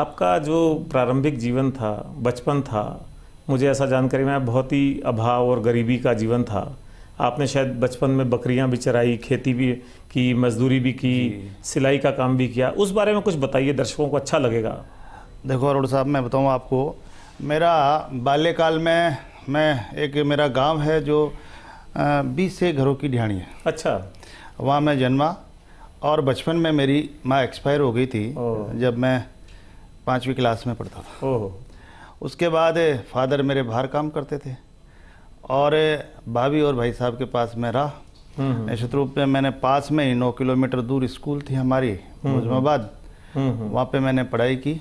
आपका जो प्रारंभिक जीवन था बचपन था मुझे ऐसा जानकारी में बहुत ही अभाव और गरीबी का जीवन था आपने शायद बचपन में बकरियां भी चराई खेती भी की मजदूरी भी की सिलाई का काम भी किया उस बारे में कुछ बताइए दर्शकों को अच्छा लगेगा देखो अरुण साहब मैं बताऊँ आपको मेरा बाल्यकाल में मैं एक मेरा गांव है जो बीस से घरों की ढियाणी है अच्छा वहाँ मैं जन्मा और बचपन में मेरी माँ एक्सपायर हो गई थी जब मैं पाँचवीं क्लास में पढ़ता था ओह उसके बाद फादर मेरे बाहर काम करते थे और भाभी और भाई साहब के पास मैं रहा हम्म, हम्म। निश्चित रूप में मैंने पास में ही नौ किलोमीटर दूर स्कूल थी हमारी हम्म, मुजमाबाद वहाँ पे मैंने पढ़ाई की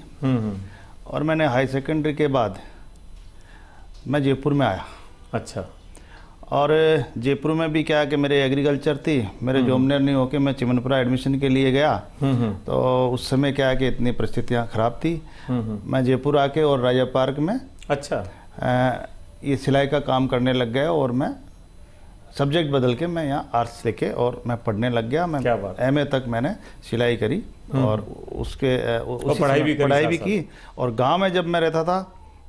और मैंने हाई सेकेंडरी के बाद मैं जयपुर में आया अच्छा और जयपुर में भी क्या है कि मेरे एग्रीकल्चर थी मेरे जोमनेर हम्म। नहीं होके मैं चिमनपुरा एडमिशन के लिए गया हम्म, हम्म। तो उस समय क्या है कि इतनी परिस्थितियाँ ख़राब थी मैं जयपुर आके और राजा पार्क में अच्छा ये सिलाई का काम करने लग गया और मैं सब्जेक्ट बदल के मैं यहाँ आर्ट्स लेके और मैं पढ़ने लग गया मैं एम तक मैंने सिलाई करी और उसके उस पढ़ाई भी पढ़ाई भी की और गांव में जब मैं रहता था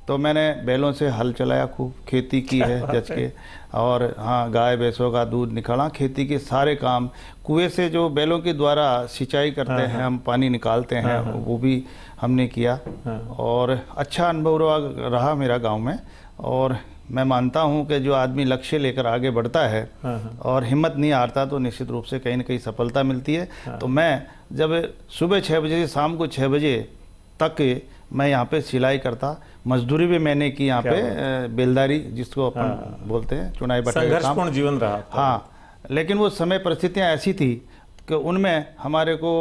तो मैंने बैलों से हल चलाया खूब खेती की है जच के और हाँ गाय भैंसों का दूध निकाला खेती के सारे काम कुएं से जो बैलों के द्वारा सिंचाई करते हाँ, हैं हाँ। हम पानी निकालते हैं हाँ, वो भी हमने किया और अच्छा अनुभव रहा मेरा गांव में और मैं मानता हूं कि जो आदमी लक्ष्य लेकर आगे बढ़ता है और हिम्मत नहीं हारता तो निश्चित रूप से कहीं ना कहीं सफलता मिलती है तो मैं जब सुबह छः बजे से शाम को छः बजे तक मैं यहाँ पे सिलाई करता मजदूरी भी मैंने की यहाँ पे बेलदारी जिसको अपन हाँ। बोलते हैं चुनाई बटाई जीवन रहा हाँ लेकिन वो समय परिस्थितियाँ ऐसी थी कि उनमें हमारे को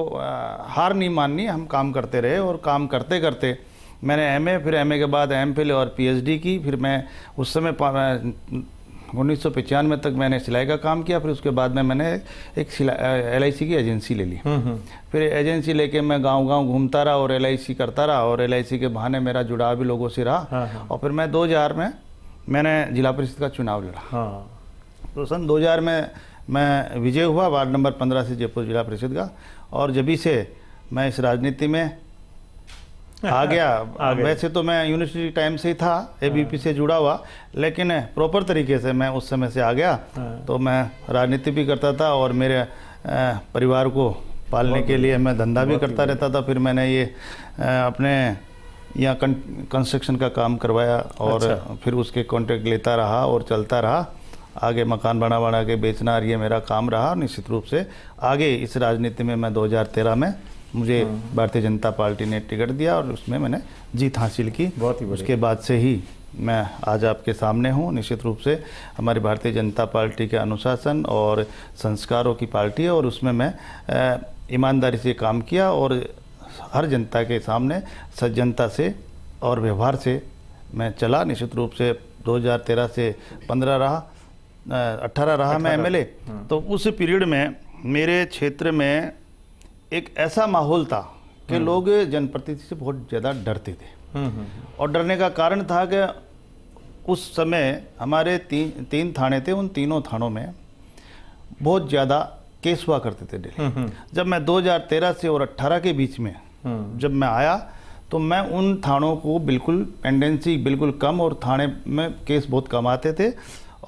हार नहीं माननी हम काम करते रहे और काम करते करते मैंने एमए फिर एमए के बाद एम और पीएचडी की फिर मैं उस समय उन्नीस तक मैंने सिलाई का काम किया फिर उसके बाद में मैंने एक एल आई की एजेंसी ले ली हम्म, हम्म। फिर एजेंसी लेके मैं गांव गांव घूमता रहा और एल करता रहा और एल के बहाने मेरा जुड़ाव भी लोगों से रहा हाँ, हाँ। और फिर मैं 2000 में मैंने जिला परिषद का चुनाव लड़ा हाँ। तो सन 2000 में मैं विजय हुआ वार्ड नंबर पंद्रह से जयपुर जिला परिषद का और जब से मैं इस राजनीति में आ गया आ वैसे तो मैं यूनिवर्सिटी टाइम से ही था एबीपी हाँ। से जुड़ा हुआ लेकिन प्रॉपर तरीके से मैं उस समय से आ गया हाँ। तो मैं राजनीति भी करता था और मेरे परिवार को पालने के लिए मैं धंधा भी करता रहता था फिर मैंने ये अपने यहाँ कंस्ट्रक्शन का काम करवाया और अच्छा। फिर उसके कॉन्ट्रैक्ट लेता रहा और चलता रहा आगे मकान बना बना के बेचना ये मेरा काम रहा निश्चित रूप से आगे इस राजनीति में मैं 2013 में मुझे हाँ। भारतीय जनता पार्टी ने टिकट दिया और उसमें मैंने जीत हासिल की बहुत ही उसके बाद से ही मैं आज आपके सामने हूँ निश्चित रूप से हमारी भारतीय जनता पार्टी के अनुशासन और संस्कारों की पार्टी है और उसमें मैं ईमानदारी से काम किया और हर जनता के सामने सज्जनता से और व्यवहार से मैं चला निश्चित रूप से 2013 से 15 रहा 18 रहा 18 मैं एमएलए हाँ। तो उस पीरियड में मेरे क्षेत्र में एक ऐसा माहौल था कि हम्म। लोग जनप्रतिनिधि से बहुत ज़्यादा डरते थे हम्म, हम्म, और डरने का कारण था कि उस समय हमारे तीन तीन थाने थे उन तीनों थानों में बहुत ज़्यादा केस हुआ करते थे डेली जब मैं 2013 से और 18 के बीच में जब मैं आया तो मैं उन थानों को बिल्कुल पेंडेंसी बिल्कुल कम और थाने में केस बहुत कम आते थे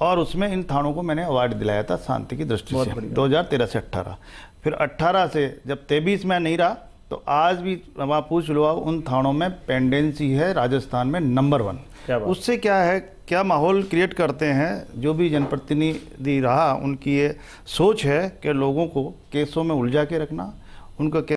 और उसमें इन थानों को मैंने अवार्ड दिलाया था शांति की दृष्टि से 2013 से 18 फिर 18 से जब तेबीस में नहीं रहा तो आज भी वहाँ पूछ लो आप उन थानों में पेंडेंसी है राजस्थान में नंबर वन क्या उससे क्या है क्या माहौल क्रिएट करते हैं जो भी जनप्रतिनिधि रहा उनकी ये सोच है कि लोगों को केसों में उलझा के रखना उनका